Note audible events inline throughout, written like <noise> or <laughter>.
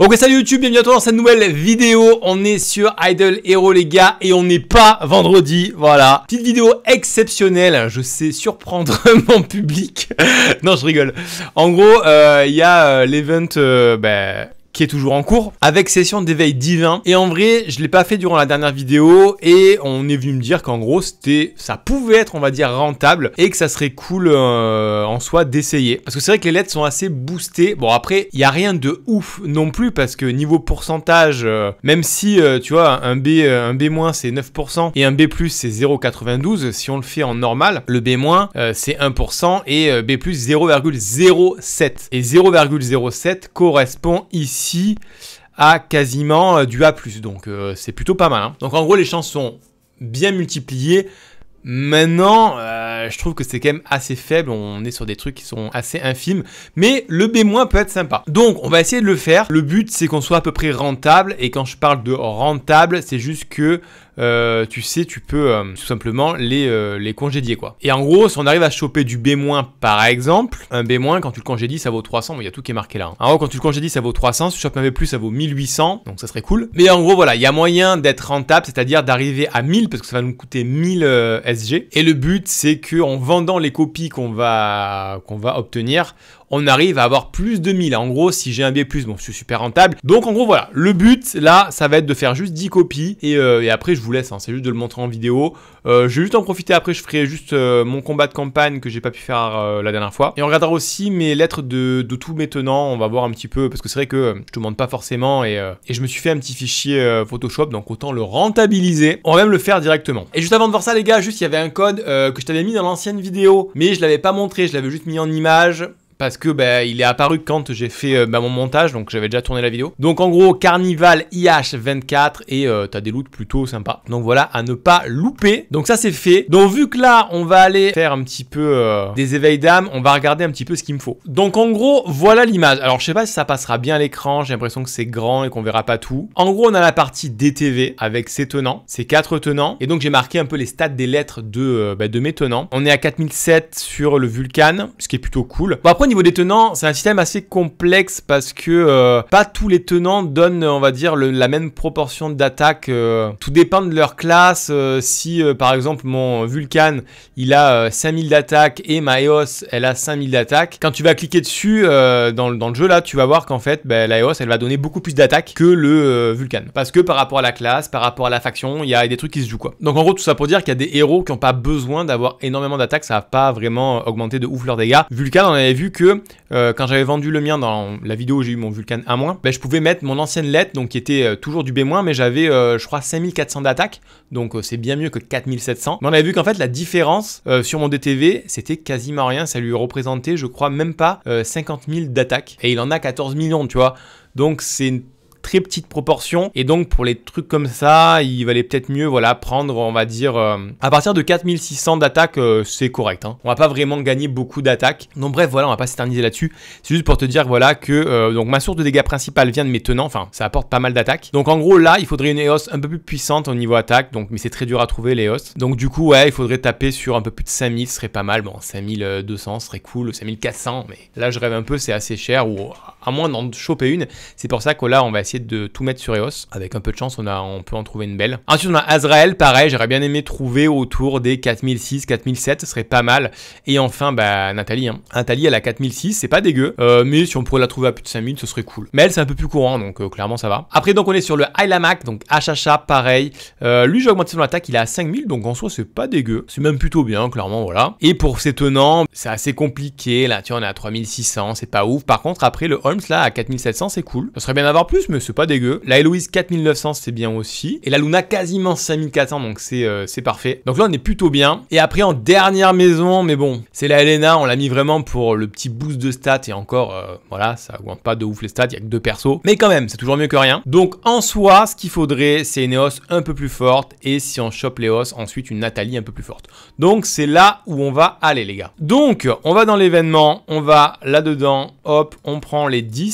Ok salut YouTube, bienvenue à toi dans cette nouvelle vidéo, on est sur Idle Hero les gars et on n'est pas vendredi, voilà. Petite vidéo exceptionnelle, je sais surprendre <laughs> mon public, non je rigole. En gros, euh, il y a euh, l'event, euh, ben, qui est toujours en cours, avec session d'éveil divin. Et en vrai, je l'ai pas fait durant la dernière vidéo et on est venu me dire qu'en gros, c'était, ça pouvait être, on va dire, rentable et que ça serait cool euh, en soi d'essayer. Parce que c'est vrai que les lettres sont assez boostées. Bon après, il n'y a rien de ouf non plus parce que niveau pourcentage, euh, même si euh, tu vois un B, un B- c'est 9% et un B+ c'est 0,92. Si on le fait en normal, le B- c'est 1% et B+ 0,07. Et 0,07 correspond ici à quasiment euh, du A+, donc euh, c'est plutôt pas mal. Hein. Donc en gros, les chances sont bien multipliées. Maintenant, euh, euh, je trouve que c'est quand même assez faible. On est sur des trucs qui sont assez infimes. Mais le B- peut être sympa. Donc, on va essayer de le faire. Le but, c'est qu'on soit à peu près rentable. Et quand je parle de rentable, c'est juste que euh, tu sais, tu peux euh, tout simplement les, congédier quoi. Et en gros, si on arrive à choper du B- par exemple, un B- quand tu le congédies, ça vaut 300. Il y a tout qui est marqué là. Hein. En gros, quand tu le congédies, ça vaut 300. Si tu chopes un B+, ça vaut 1800. Donc ça serait cool. Mais en gros, voilà, il y a moyen d'être rentable, c'est-à-dire d'arriver à 1000 parce que ça va nous coûter 1000 SG. Et le but, c'est que en vendant les copies qu'on va, qu'on va obtenir, on arrive à avoir plus de 1000. En gros, si j'ai un plus, bon, je suis super rentable. Donc en gros, voilà, le but là, ça va être de faire juste 10 copies euh, et, après je vous laisse, hein. c'est juste de le montrer en vidéo. Euh, je vais juste en profiter après, je ferai juste euh, mon combat de campagne que j'ai pas pu faire la dernière fois. Et on regardera aussi mes lettres de, tous tout mes tenants, on va voir un petit peu, parce que c'est vrai que je te demande pas forcément et, et, je me suis fait un petit fichier Photoshop, donc autant le rentabiliser. On va même le faire directement. Et juste avant de voir ça les gars, juste il y avait un code que je t'avais mis dans l'ancienne vidéo, mais je l'avais pas montré, je l'avais juste mis en image parce que bah, il est apparu quand j'ai fait euh, bah, mon montage, donc j'avais déjà tourné la vidéo. Donc en gros, Carnival IH24 et euh, t'as des loots plutôt sympas. Donc voilà, à ne pas louper. Donc ça c'est fait. Donc vu que là, on va aller faire un petit peu euh, des éveils d'âme, on va regarder un petit peu ce qu'il me faut. Donc en gros, voilà l'image. Alors je sais pas si ça passera bien à l'écran, j'ai l'impression que c'est grand et qu'on verra pas tout. En gros, on a la partie DTV avec ses tenants, ses quatre tenants. Et donc j'ai marqué un peu les stats des lettres de, bah, de mes tenants. On est à 4007 sur le Vulcan, ce qui est plutôt cool. Bon après, niveau des tenants, c'est un système assez complexe parce que euh, pas tous les tenants donnent, on va dire, la même proportion d'attaque. Euh. tout dépend de leur classe. Euh, si, par exemple, mon Vulcan, il a 5000 d'attaque et ma EOS, elle a 5000 d'attaque, quand tu vas cliquer dessus dans, le jeu, là, tu vas voir qu'en fait, ben, la EOS, elle va donner beaucoup plus d'attaque que le Vulcan. Parce que par rapport à la classe, par rapport à la faction, il y a des trucs qui se jouent, quoi. Donc, en gros, tout ça pour dire qu'il y a des héros qui n'ont pas besoin d'avoir énormément d'attaque. Ça va pas vraiment augmenter de ouf leurs dégâts. Vulcan, on avait vu que euh, quand j'avais vendu le mien dans la vidéo où j'ai eu mon Vulcan A-, ben, je pouvais mettre mon ancienne lettre, donc qui était euh, toujours du B-, mais j'avais, euh, je crois, 5400 d'attaque, donc c'est bien mieux que 4700. Mais on avait vu qu'en fait, la différence sur mon DTV, c'était quasiment rien, ça lui représentait, je crois, même pas 50 000 d'attaque, et il en a 14 millions, tu vois. Donc c'est très petite proportion. Et donc pour les trucs comme ça, il valait peut-être mieux voilà prendre, on va dire, euh, à partir de 4600 d'attaque, euh, c'est correct. Hein. On va pas vraiment gagner beaucoup d'attaques. Donc bref, voilà, on va pas s'éterniser là-dessus. C'est juste pour te dire voilà que euh, donc ma source de dégâts principale vient de mes tenants. Enfin, ça apporte pas mal d'attaques. Donc en gros là, il faudrait une EOS un peu plus puissante au niveau attaque. Donc mais c'est très dur à trouver l'EOS Donc du coup ouais, il faudrait taper sur un peu plus de 5000, ce serait pas mal. Bon, 5200 serait cool, 5400. Mais là je rêve un peu, c'est assez cher ou à moins d'en choper une. C'est pour ça que là on va essayer de tout mettre sur EOS. Avec un peu de chance, on, a, on peut en trouver une belle. Ensuite, on a Azrael, pareil, j'aurais bien aimé trouver autour des 4006, 4007, ce serait pas mal. Et enfin, bah, Nathalie. Hein. Nathalie, elle a 4006, c'est pas dégueu, euh, mais si on pourrait la trouver à plus de 5000, ce serait cool. Mais elle, c'est un peu plus courant, donc euh, clairement, ça va. Après, donc, on est sur le Ilamac, donc HHA, pareil. Euh, lui, j'ai augmenté son attaque, il est à 5000, donc en soi, c'est pas dégueu. C'est même plutôt bien, clairement, voilà. Et pour ses tenants, c'est assez compliqué. Là, tu vois, on est à 3600, c'est pas ouf. Par contre, après, le Holmes, là, à 4700, c'est cool. ça serait bien d'avoir plus, mais c'est pas dégueu. La Héloïse 4900, c'est bien aussi. Et la Luna quasiment 5400, donc euh, c'est parfait. Donc là, on est plutôt bien. Et après, en dernière maison, mais bon, c'est la Elena on l'a mis vraiment pour le petit boost de stats. Et encore, euh, voilà, ça augmente pas de ouf les stats, il n'y a que deux persos. Mais quand même, c'est toujours mieux que rien. Donc en soi, ce qu'il faudrait, c'est une EOS un peu plus forte. Et si on chope l'EOS, ensuite une Nathalie un peu plus forte. Donc c'est là où on va aller, les gars. Donc, on va dans l'événement, on va là-dedans, hop, on prend les 10.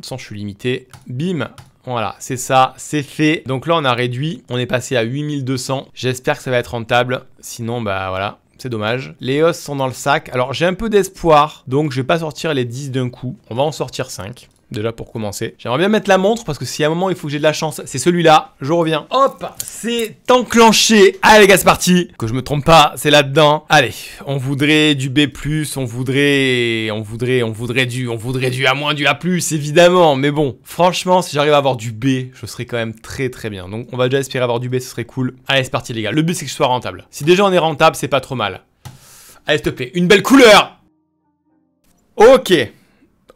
Sans je suis limité, bim, voilà, c'est ça, c'est fait. Donc là, on a réduit, on est passé à 8200. J'espère que ça va être rentable. Sinon, bah voilà, c'est dommage. Les os sont dans le sac. Alors j'ai un peu d'espoir, donc je vais pas sortir les 10 d'un coup. On va en sortir 5 déjà pour commencer. J'aimerais bien mettre la montre parce que si à un moment il faut que j'ai de la chance, c'est celui-là. Je reviens. Hop, c'est enclenché. Allez les gars, c'est parti. Que je me trompe pas, c'est là-dedans. Allez, on voudrait du B+, on voudrait on voudrait on voudrait du on voudrait du A-, du A+, évidemment, mais bon, franchement, si j'arrive à avoir du B, je serais quand même très très bien. Donc on va déjà espérer avoir du B, ce serait cool. Allez, c'est parti les gars. Le but c'est que je sois rentable. Si déjà on est rentable, c'est pas trop mal. Allez, s'il te plaît, une belle couleur. OK.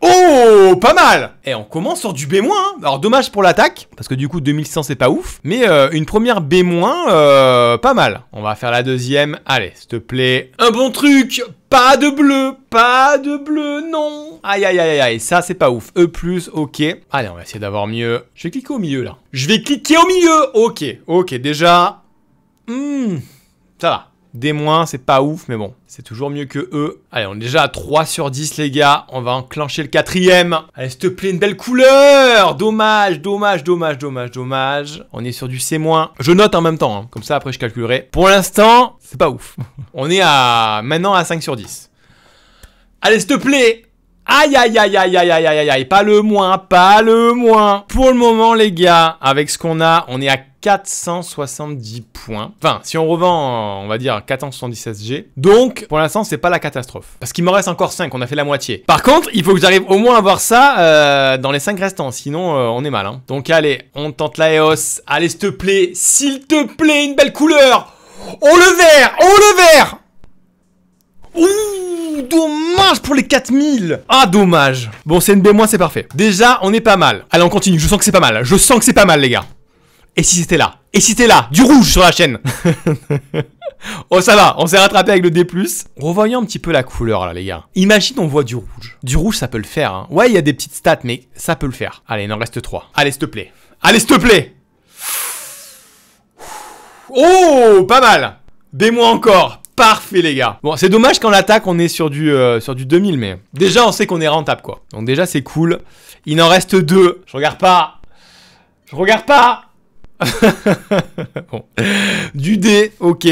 Oh, pas mal Et eh, on commence sur du B-, hein. alors dommage pour l'attaque, parce que du coup 2100 c'est pas ouf, mais euh, une première B-, euh, pas mal. On va faire la deuxième, allez, s'il te plaît, un bon truc Pas de bleu, pas de bleu, non Aïe aïe aïe aïe, ça c'est pas ouf, E+, plus, ok. Allez, on va essayer d'avoir mieux. Je vais cliquer au milieu là. Je vais cliquer au milieu Ok, ok, déjà... Hmm, ça va. Des moins, c'est pas ouf, mais bon, c'est toujours mieux que eux. Allez, on est déjà à 3 sur 10, les gars. On va enclencher le quatrième. Allez, s'il te plaît, une belle couleur Dommage, dommage, dommage, dommage, dommage. On est sur du C-. Je note en même temps, hein. comme ça après je calculerai. Pour l'instant, c'est pas ouf. <laughs> on est à maintenant à 5 sur 10. Allez, s'il te plaît Aïe aïe aïe aïe aïe aïe aïe aïe pas le moins, pas le moins. Pour le moment les gars, avec ce qu'on a, on est à 470 points. Enfin, si on revend, on va dire 476 g Donc, pour l'instant, c'est pas la catastrophe. Parce qu'il me reste encore 5, on a fait la moitié. Par contre, il faut que j'arrive au moins à avoir ça euh, dans les 5 restants, sinon euh, on est mal. Hein. Donc allez, on tente la EOS. Allez, s'il te plaît, s'il te plaît, une belle couleur Oh, le vert Oh, le vert Ouh dommage pour les 4000 Ah, dommage Bon, c'est une moi c'est parfait. Déjà, on est pas mal. Allez, on continue, je sens que c'est pas mal. Je sens que c'est pas mal, les gars. Et si c'était là Et si c'était là Du rouge sur la chaîne <laughs> Oh ça va, on s'est rattrapé avec le D+. Revoyons un petit peu la couleur là les gars. Imagine on voit du rouge. Du rouge ça peut le faire. Hein. Ouais il y a des petites stats mais ça peut le faire. Allez il en reste 3. Allez s'il te plaît. Allez s'il te plaît Oh pas mal B- encore parfait les gars. Bon, c'est dommage qu'en attaque on est sur du euh, sur du 2000 mais déjà on sait qu'on est rentable quoi. Donc déjà c'est cool. Il en reste deux. Je regarde pas. Je regarde pas. <laughs> Du dé, ok.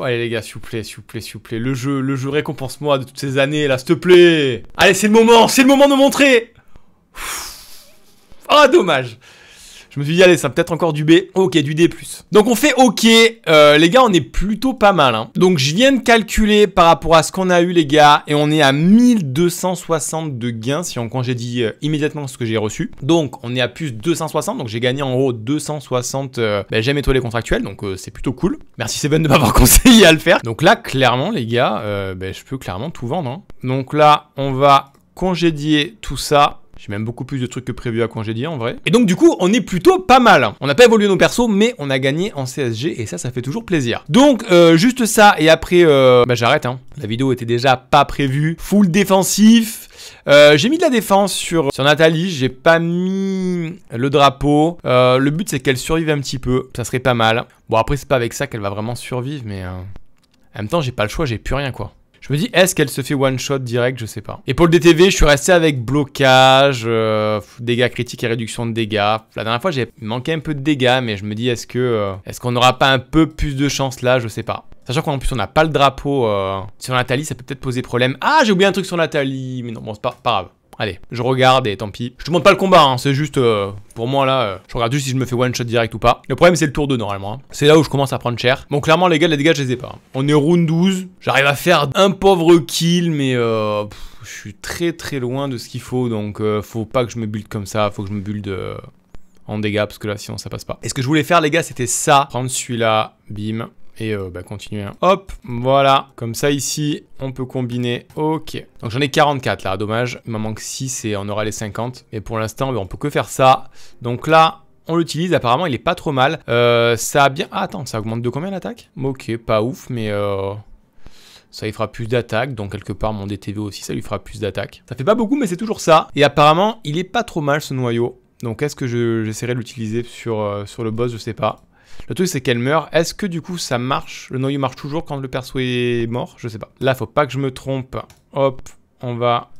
allez les gars, s'il vous plaît, s'il vous plaît, s'il vous plaît. Le jeu, le jeu récompense-moi de toutes ces années là, s'il te plaît. Allez, c'est le moment, c'est le moment de montrer. Oh dommage. Je me suis dit, allez, ça peut-être encore du B. Ok, du D+. Donc on fait OK. Euh, les gars, on est plutôt pas mal. Hein. Donc je viens de calculer par rapport à ce qu'on a eu, les gars. Et on est à 1260 de gains si on congédie euh, immédiatement ce que j'ai reçu. Donc on est à plus 260. Donc j'ai gagné en gros 260 J'ai j'aime étoilé contractuel. Donc euh, c'est plutôt cool. Merci Seven de <laughs> m'avoir conseillé à le faire. Donc là, clairement, les gars, ben, je peux clairement tout vendre. Hein. Donc là, on va congédier tout ça. J'ai même beaucoup plus de trucs que prévu à j'ai dit en vrai. Et donc du coup, on est plutôt pas mal. On n'a pas évolué nos persos, mais on a gagné en CSG et ça, ça fait toujours plaisir. Donc euh, juste ça et après, euh, bah j'arrête. Hein. La vidéo était déjà pas prévue. Full défensif. Euh, j'ai mis de la défense sur, sur Nathalie, j'ai pas mis le drapeau. le but c'est qu'elle survive un petit peu, ça serait pas mal. Bon après c'est pas avec ça qu'elle va vraiment survivre, mais en même temps j'ai pas le choix, j'ai plus rien quoi. Je me dis, est-ce qu'elle se fait one-shot direct Je sais pas. Et pour le DTV, je suis resté avec blocage, euh, dégâts critiques et réduction de dégâts. La dernière fois, j'ai manqué un peu de dégâts, mais je me dis, est-ce que euh, est-ce qu'on n'aura pas un peu plus de chance là Je sais pas. Sachant qu'en plus on n'a pas le drapeau euh, sur Nathalie, ça peut peut-être poser problème. Ah, j'ai oublié un truc sur Nathalie, mais non, bon, c'est pas grave. Allez, je regarde et tant pis. Je te montre pas le combat, hein, c'est juste euh, pour moi là, euh, je regarde juste si je me fais one shot direct ou pas. Le problème c'est le tour 2 normalement. Hein. C'est là où je commence à prendre cher. Bon clairement les gars, les dégâts je les ai pas. Hein. On est round 12, j'arrive à faire un pauvre kill mais euh, je suis très très loin de ce qu'il faut donc faut pas que je me build comme ça, faut que je me build en dégâts parce que là sinon ça passe pas. Et ce que je voulais faire les gars c'était ça, prendre celui-là, bim, et euh, bah, continuer. Hein. Hop, voilà. Comme ça, ici, on peut combiner. Ok. Donc, j'en ai 44 là, dommage. Il m'en manque 6 et on aura les 50. Mais pour l'instant, bah, on peut que faire ça. Donc là, on l'utilise, apparemment il est pas trop mal. Euh, ça a bien... Ah attends, ça augmente de combien l'attaque Ok, pas ouf, mais... Euh, ça lui fera plus d'attaque, donc quelque part mon DTV aussi, ça lui fera plus d'attaque. Ça fait pas beaucoup, mais c'est toujours ça. Et apparemment, il est pas trop mal ce noyau. Donc est-ce que j'essaierai de l'utiliser sur, sur le boss, je sais pas. Le truc, c'est qu'elle meurt. Est-ce que du coup, ça marche Le noyau marche toujours quand le perso est mort Je sais pas. Là, faut pas que je me trompe. Hop, on va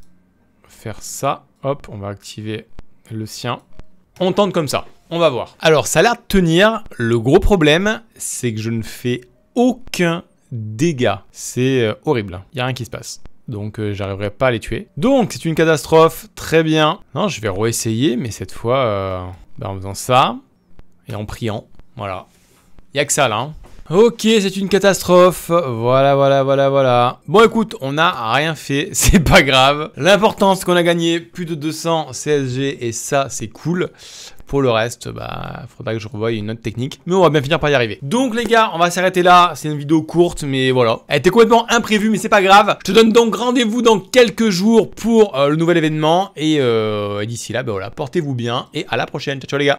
faire ça. Hop, on va activer le sien. On tente comme ça. On va voir. Alors, ça a l'air de tenir. Le gros problème, c'est que je ne fais aucun dégât. C'est euh, horrible. Il n'y a rien qui se passe. Donc, euh, j'arriverai pas à les tuer. Donc, c'est une catastrophe. Très bien. Non, je vais réessayer, mais cette fois, euh, bah, en faisant ça et en priant. Voilà. y'a a que ça là. Hein. Ok, c'est une catastrophe. Voilà, voilà, voilà, voilà. Bon, écoute, on n'a rien fait, <laughs> c'est pas grave. L'important, c'est qu'on a gagné plus de 200 CSG et ça, c'est cool. Pour le reste, bah, faudra que je revoie une autre technique. Mais on va bien finir par y arriver. Donc, les gars, on va s'arrêter là. C'est une vidéo courte, mais voilà. Elle était complètement imprévue, mais c'est pas grave. Je te donne donc rendez-vous dans quelques jours pour euh, le nouvel événement. Euh, et d'ici là, bah voilà, portez-vous bien et à la prochaine. Ciao, ciao, les gars.